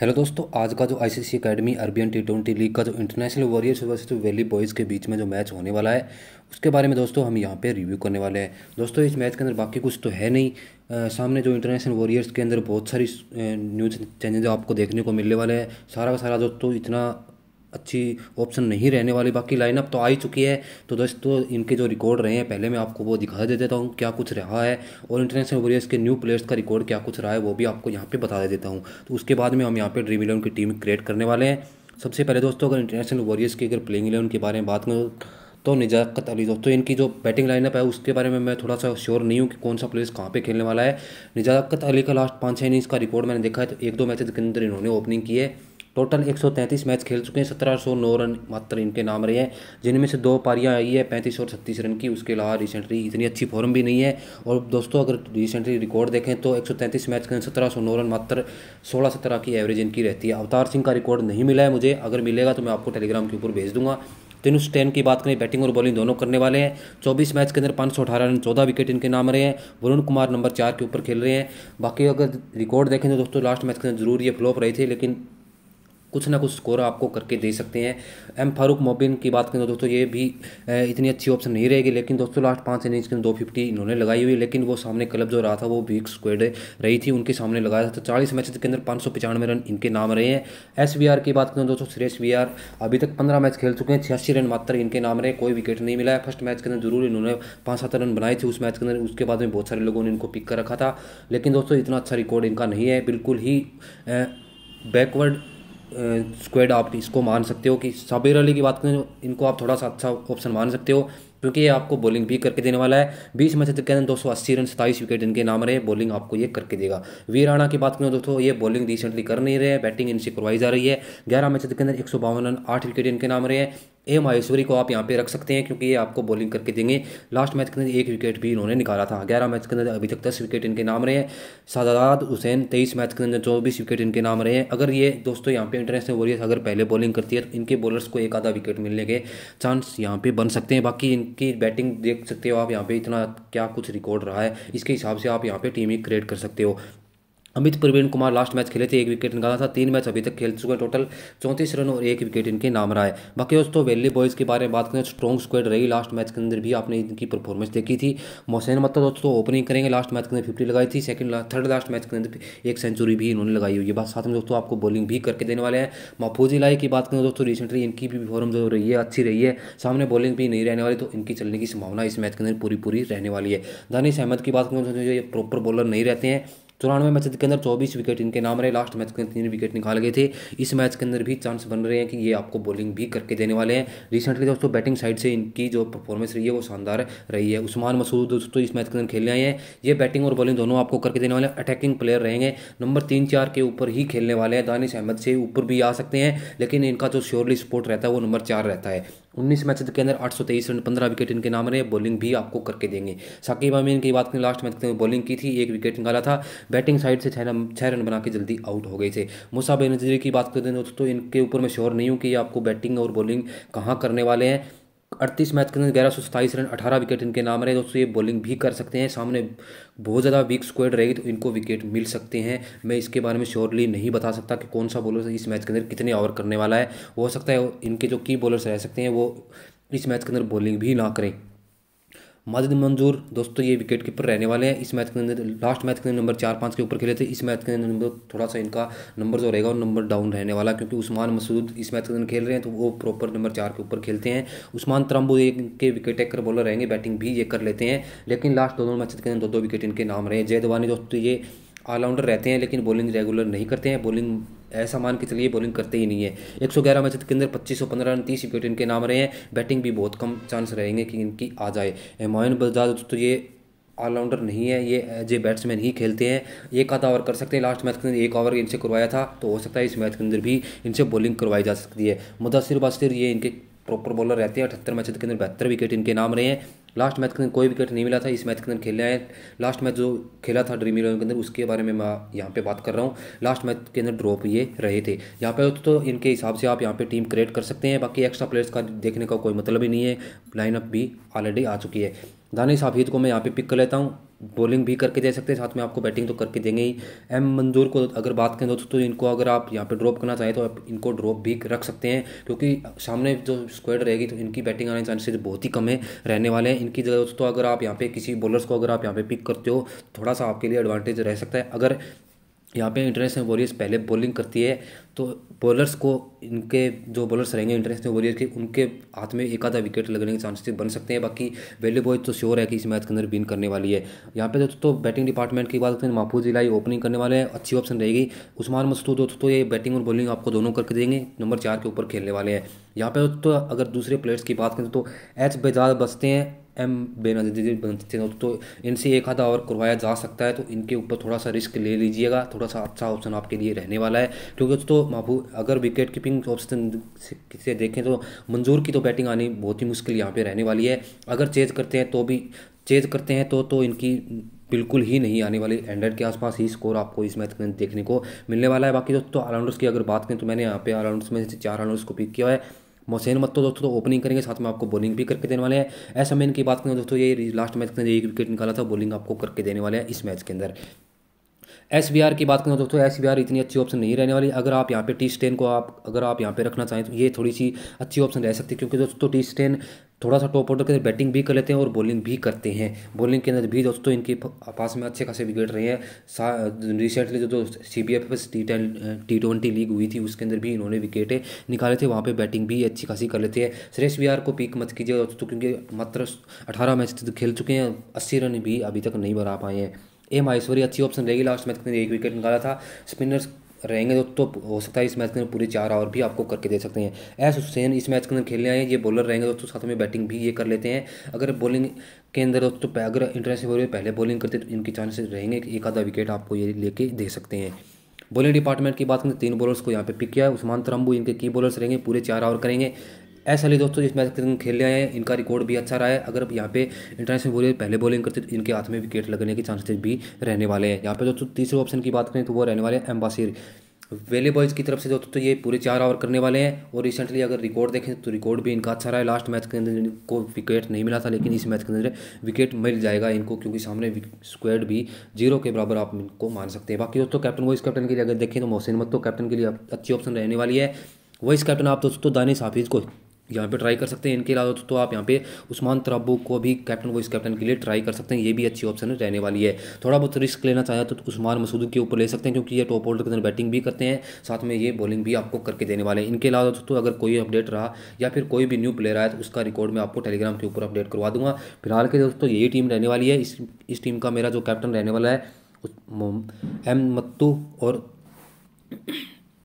hello दोस्तों आज का जो ICC academy Arabian T twenty league का जो international warriors versus valley boys के बीच में जो मैच होने वाला है उसके बारे में दोस्तों हम यहाँ पे रिव्यू करने वाले हैं दोस्तों इस मैच के अंदर बाकी कुछ तो है नहीं आ, सामने जो इंटरनेशनल वॉरियर्स के अंदर बहुत सारी न्यूज़ चैनल आपको देखने को मिलने वाले हैं सारा का सारा दोस्तों इतना अच्छी ऑप्शन नहीं रहने वाली बाकी लाइनअप तो आ ही चुकी है तो दोस्तों इनके जो रिकॉर्ड रहे हैं पहले मैं आपको वो दिखा दे देता हूँ क्या कुछ रहा है और इंटरनेशनल वॉरियर्स के न्यू प्लेयर्स का रिकॉर्ड क्या कुछ रहा है वो भी आपको यहाँ पे बता दे देता हूँ तो उसके बाद में हम यहाँ पर ड्रीम इलेवन की टीम क्रिएट करने वाले हैं सबसे पहले दोस्तों अगर इंटरनेशनल वॉरियर्स की अगर प्लेइंग इलेवन के बारे में बात करूँ तो निजाकत अली दोस्तों इनकी जो बैटिंग लाइनअप है उसके बारे में मैं थोड़ा सा श्योर नहीं हूँ कि कौन सा प्लेयर्स कहाँ पे खेलने वाला है निजाकत अली का लास्ट पाँच छः इनिंग्स का रिकॉर्ड मैंने देखा है तो एक दो मैचेज के अंदर इन्होंने ओपनिंग की है टोटल 133 मैच खेल चुके हैं सत्रह सौ नौ रन मात्र इनके नाम रहे हैं जिनमें से दो पारियां आई है पैंतीस और छत्तीस रन की उसके अलावा रिसेंटली इतनी अच्छी फॉर्म भी नहीं है और दोस्तों अगर रिसेंटली रिकॉर्ड देखें तो 133 मैच के अंदर सत्रह सौ नौ रन मात्र सोलह सत्रह की एवरेज इनकी रहती है अवतार सिंह का रिकॉर्ड नहीं मिला है मुझे अगर मिलेगा तो मैं आपको टेलीग्राम के ऊपर भेज दूंगा उस टेन की बात करें बैटिंग और बॉलिंग दोनों करने वाले हैं 24 मैच के अंदर पाँच सौ अठारह रन चौदह विकेट इनके नाम रहे हैं वरुण कुमार नंबर चार के ऊपर खेल रहे हैं बाकी अगर रिकॉर्ड देखें तो दोस्तों लास्ट मैच के अंदर जरूर ये फ्लॉप रहे थे लेकिन कुछ ना कुछ स्कोर आपको करके दे सकते हैं एम फारूक मोबिन की बात करें तो दोस्तों ये भी इतनी अच्छी ऑप्शन नहीं रहेगी लेकिन दोस्तों लास्ट पाँच इनिंग्स के दो फिफ्टी इन्होंने लगाई हुई लेकिन वो सामने क्लब जो रहा था वो वीक स्क्वेड रही थी उनके सामने लगाया था तो चालीस मैच के अंदर पाँच रन इनके नाम रहे हैं एस की बात करें तो दोस्तों सुरेश वी अभी तक पंद्रह मैच खेल चुके हैं छियासी रन मात्र इनके नाम रहे कोई विकेट नहीं मिला है फर्स्ट मैच के अंदर जरूर इन्होंने पाँच सात रन बनाए थे उस मैच के अंदर उसके बाद में बहुत सारे लोगों ने इनको पिक कर रखा था लेकिन दोस्तों इतना अच्छा रिकॉर्ड इनका नहीं है बिल्कुल ही बैकवर्ड स्क्वेड आप इसको मान सकते हो कि साबिर अली की बात करें तो इनको आप थोड़ा सा अच्छा ऑप्शन मान सकते हो क्योंकि ये आपको बॉलिंग भी करके देने वाला है बीस मैच के अंदर दो सौ अस्सी रन सताईस विकेट इनके नाम रहे बॉलिंग आपको ये करके देगा वीर राणा की बात करें दोस्तों ये बॉलिंग रिसेंटली कर नहीं रहे बैटिंग इनसे करवाई जा रही है ग्यारह मैच के अंदर एक सौ बावन रन आठ विकेट इनके नाम रहे हैं ए माहेश्वरी को आप यहाँ पे रख सकते हैं क्योंकि ये आपको बॉलिंग करके देंगे लास्ट मैच के अंदर एक विकेट भी इन्होंने निकाला था ग्यारह मैच के अंदर अभी तक दस विकेट इनके नाम रहे हैं सादाद हुसैन तेईस मैच के अंदर चौबीस विकेट इनके नाम रहे हैं अगर ये दोस्तों यहाँ पे इंटरनेशनल वॉरियर्स अगर पहले बॉलिंग करती है तो इनके बॉलर्स को एक आधा विकेट मिलने के चांस यहाँ पर बन सकते हैं बाकी इनकी बैटिंग देख सकते हो आप यहाँ पर इतना क्या कुछ रिकॉर्ड रहा है इसके हिसाब से आप यहाँ पर टीम ही क्रिएट कर सकते हो अमित प्रवीण कुमार लास्ट मैच खेले थे एक विकेट निकाला था तीन मैच अभी तक खेल चुके हैं टोटल चौंतीस रन और एक विकेट इनके नाम रहा है बाकी दोस्तों वेली बॉयज़ के बारे में बात करें स्ट्रॉन्ग स्क्वाड रही लास्ट मैच के अंदर भी आपने इनकी परफॉर्मेंस देखी थी मोहसिन मत्ता तो दोस्तों ओपनिंग करेंगे लास्ट मैच के अंदर फिफ्टी लगाई थी सेकंड थर्ड लास्ट मैच के अंदर एक सेंचुरी भी इन्होंने लगाई हुई है बात साथ में दोस्तों आपको बॉलिंग भी करके देने वाले हैं माफूजी लाई की बात करें दोस्तों रिसेंटली इनकी भी फॉर्म जो रही है अच्छी रही है सामने बॉलिंग भी नहीं रहने वाली तो इनकी चलने की संभावना इस मैच के अंदर पूरी पूरी रहने वाली है दानिश अहमद की बात करें ये प्रॉपर बॉलर नहीं रहते हैं चौरानवे मैच के अंदर चौबीस विकेट इनके नाम रहे लास्ट मैच के अंदर तीन विकेट निकाल गए थे इस मैच के अंदर भी चांस बन रहे हैं कि ये आपको बॉलिंग भी करके देने वाले हैं रिसेंटली दोस्तों बैटिंग साइड से इनकी जो परफॉर्मेंस रही है वो शानदार रही है उस्मान मसूद दोस्तों इस मैच के अंदर खेलने आए हैं ये बैटिंग और बॉलिंग दोनों आपको करके देने वाले अटैकिंग प्लेयर रहेंगे नंबर तीन चार के ऊपर ही खेलने वाले हैं दानिश अहमद से ऊपर भी आ सकते हैं लेकिन इनका जो श्योरली सपोर्ट रहता है वो नंबर चार रहता है उन्नीस मैच के अंदर आठ सौ तेईस रन पंद्रह विकेट इनके नाम रहे बॉलिंग भी आपको करके देंगे साकिब अमीन की बात करें लास्ट मैच में बॉलिंग की थी एक विकेट निकाला था बैटिंग साइड से छः रन बना के जल्दी आउट हो गए थे मुसा बेनजरी की बात करते हैं दोस्तों इनके ऊपर मैं श्योर नहीं हूँ कि आपको बैटिंग और बॉलिंग कहाँ करने वाले हैं अड़तीस मैच के अंदर ग्यारह सौ सत्ताईस रन अठारह विकेट इनके नाम रहे दोस्तों ये बॉलिंग भी कर सकते हैं सामने बहुत ज़्यादा वीक स्क्वाड रहेगी तो इनको विकेट मिल सकते हैं मैं इसके बारे में श्योरली नहीं बता सकता कि कौन सा बॉलर इस मैच के अंदर कितने ओवर करने वाला है हो सकता है इनके जो की बॉलर्स रह सकते हैं वो इस मैच के अंदर बॉलिंग भी ना करें माजिद मंजूर दोस्तों ये विकेट कीपर रहने वाले हैं इस मैच के अंदर लास्ट मैच के अंदर नंबर चार पाँच के ऊपर खेले थे इस मैच के अंदर थोड़ा सा इनका नंबर जो रहेगा वो नंबर डाउन रहने वाला क्योंकि उस्मान मसूद इस मैच के अंदर खेल रहे हैं तो वो प्रॉपर नंबर चार के ऊपर खेलते हैं उस्मान त्रम्बू के विकेट टेकर बॉलर रहेंगे बैटिंग भी ये कर लेते हैं लेकिन लास्ट दोनों मैच के अंदर दो दो विकेट इनके नाम रहे जय दोस्तों ये ऑलराउंडर रहते हैं लेकिन बॉलिंग रेगुलर नहीं करते हैं बॉलिंग ऐसा मान के चलिए बॉलिंग करते ही नहीं है एक सौ ग्यारह मैच के अंदर पच्चीस सौ पंद्रह रन तीस विकेट इनके नाम रहे हैं बैटिंग भी बहुत कम चांस रहेंगे कि इनकी आ जाए हुमायून बजाज तो ये ऑलराउंडर नहीं है ये जे बैट्समैन ही खेलते हैं एक आधा ओवर कर सकते हैं लास्ट मैच के अंदर एक ओवर इनसे करवाया था तो हो सकता है इस मैच के अंदर भी इनसे बॉलिंग करवाई जा सकती है मुदासिर बासिर ये इनके प्रॉपर बॉलर रहते हैं अठहत्तर मैच के अंदर बहत्तर विकेट इनके नाम रहे हैं लास्ट मैच के अंदर कोई विकेट नहीं मिला था इस मैच के अंदर खेले आए लास्ट मैच जो खेला था ड्रीम इलेवन के अंदर उसके बारे में मैं यहाँ पे बात कर रहा हूँ लास्ट मैच के अंदर ड्रॉप ये रहे थे यहाँ पे तो इनके हिसाब से आप यहाँ पे टीम क्रिएट कर सकते हैं बाकी एक्स्ट्रा प्लेयर्स का देखने का कोई मतलब ही नहीं है लाइनअप भी ऑलरेडी आ चुकी है दानिश हाफिद को मैं यहाँ पे पिक कर लेता हूँ बॉलिंग भी करके दे सकते हैं साथ में आपको बैटिंग तो करके देंगे ही एम मंजूर को अगर बात करें दोस्तों तो इनको अगर आप यहाँ पे ड्रॉप करना चाहें तो आप इनको ड्रॉप भी रख सकते हैं क्योंकि सामने जो स्क्वाड रहेगी तो इनकी बैटिंग आने चांसेस बहुत ही कम है रहने वाले हैं इनकी जगह दोस्तों अगर आप यहाँ पे किसी बॉलर्स को अगर आप यहाँ पे पिक करते हो थोड़ा सा आपके लिए एडवांटेज रह सकता है अगर यहाँ पे इंटरनेशनल वॉरियर्स पहले बॉलिंग करती है तो बॉलर्स को इनके जो बॉलर्स रहेंगे इंटरनेशनल वॉरियर के उनके हाथ में एक आधा विकेट लगने के चांसेस बन सकते हैं बाकी वेली बॉय तो श्योर है कि इस मैच के अंदर विन करने वाली है यहाँ पे दोस्तों तो बैटिंग डिपार्टमेंट की बात करते हैं महापूर इलाई ओपनिंग करने वाले हैं अच्छी ऑप्शन रहेगी उस्मान मस्तू दोस्तों तो ये बैटिंग और बॉलिंग आपको दोनों करके देंगे नंबर चार के ऊपर खेलने वाले हैं यहाँ पे दोस्तों अगर दूसरे प्लेयर्स की बात करें तो एच बेजाज बचते हैं एम बेनजीर बनते थे तो, तो इनसे एक आधा और करवाया जा सकता है तो इनके ऊपर थोड़ा सा रिस्क ले लीजिएगा थोड़ा सा अच्छा ऑप्शन आपके लिए रहने वाला है क्योंकि दोस्तों महबूब अगर विकेट कीपिंग ऑप्शन से देखें तो मंजूर की तो बैटिंग आनी बहुत ही मुश्किल यहाँ पर रहने वाली है अगर चेज करते हैं तो भी चेज करते हैं तो तो इनकी बिल्कुल ही नहीं आने वाली हंड्रेड के आसपास ही स्कोर आपको इस मैच में देखने को मिलने वाला है बाकी दोस्तों ऑलराउंडर्स की अगर बात करें तो मैंने यहाँ पे ऑलराउंडर्स में से चार ऑलराउंडर्स को पिक किया है मोसेन मत तो दोस्तों तो ओपनिंग करेंगे साथ में आपको बॉलिंग भी करके देने वाले हैं ऐसा मैन की बात करें तो दोस्तों ये लास्ट मैच के अंदर एक विकेट निकाला था बॉलिंग आपको करके देने वाले हैं इस मैच के अंदर एस बी आर की बात करें तो दोस्तों एस बी आर इतनी अच्छी ऑप्शन नहीं रहने वाली अगर आप यहाँ पे टी स्टेन को आप अगर आप यहाँ पे रखना चाहें तो ये थोड़ी सी अच्छी ऑप्शन रह सकती है क्योंकि दोस्तों टी स्टेन थोड़ा सा टॉप ऑर्डर के अंदर बैटिंग भी कर लेते हैं और बॉलिंग भी करते हैं बॉलिंग के अंदर भी दोस्तों इनके पास में अच्छे खासे विकेट रहे हैं रिसेंटली जो तो C B F S T T twenty league हुई थी उसके अंदर भी इन्होंने विकेटें निकाले थे वहाँ पर बैटिंग भी अच्छी खासी कर लेते हैं सुरेश विहार को पिक मत कीजिए दोस्तों क्योंकि मात्र अठारह मैच तो खेल चुके हैं अस्सी रन भी अभी तक नहीं बना पाए हैं ए माहेश्वरी अच्छी ऑप्शन रहेगी लास्ट मैच के अंदर एक विकेट निकाला था स्पिनर्स रहेंगे तो, तो हो सकता है इस मैच के अंदर पूरे चार ओवर भी आपको करके दे सकते हैं एस हुसैन इस मैच के अंदर खेलने आए ये बॉलर रहेंगे दोस्तों साथ में बैटिंग भी ये कर लेते हैं अगर बॉलिंग के अंदर दोस्तों अगर इंटरेस्ट हो रही पहले बॉलिंग करते तो इनके चांसेस रहेंगे कि एक आधा विकेट आपको ये लेके दे सकते हैं बॉलिंग डिपार्टमेंट की बात करें तीन बॉलर्स को यहाँ पे पिक किया है उस्मान तरम्बू इनके की बॉलर्स रहेंगे पूरे चार ओवर करेंगे ऐसा वाली दोस्तों इस मैच के खेल आए हैं इनका रिकॉर्ड भी अच्छा रहा है अगर यहाँ पे इंटरनेशनल बोलिए पहले बॉलिंग करते तो इनके हाथ में विकेट लगने के चांसेस भी रहने वाले हैं यहाँ पे दोस्तों तीसरे ऑप्शन की बात करें तो वो रहने वाले हैं एम्बासिर वेले बॉयज़ की तरफ से दोस्तों तो ये पूरे चार ओवर करने वाले हैं और रिसेंटली अगर रिकॉर्ड देखें तो रिकॉर्ड भी इनका अच्छा रहा है लास्ट मैच के अंदर इनको विकेट नहीं मिला था लेकिन इस मैच के अंदर विकेट मिल जाएगा इनको क्योंकि सामने स्क्वेड भी जीरो के बराबर आप इनको मान सकते हैं बाकी दोस्तों कैप्टन वाइस कैप्टन के लिए अगर देखें तो मोहसिन मत तो कैप्टन के लिए अच्छी ऑप्शन रहने वाली है वाइस कैप्टन आप दोस्तों दानिश हाफिज़ को यहाँ पे ट्राई कर सकते हैं इनके अलावा तो, तो आप यहाँ पे उस्मान त्राबो को भी कैप्टन वाइस कैप्टन के लिए ट्राई कर सकते हैं ये भी अच्छी ऑप्शन रहने वाली है थोड़ा बहुत रिस्क लेना चाहें तो, तो उस्मान मसूद के ऊपर ले सकते हैं क्योंकि ये टॉप ऑर्डर के अंदर बैटिंग भी करते हैं साथ में ये बॉलिंग भी आपको करके देने वाले हैं इनके अलावा दोस्तों तो अगर कोई अपडेट रहा या फिर कोई भी न्यू प्लेयर आया तो उसका रिकॉर्ड मैं आपको टेलीग्राम के ऊपर अपडेट करवा दूंगा फिलहाल के दोस्तों यही टीम रहने वाली है इस इस टीम का मेरा जो कैप्टन रहने वाला है एम मत्तू और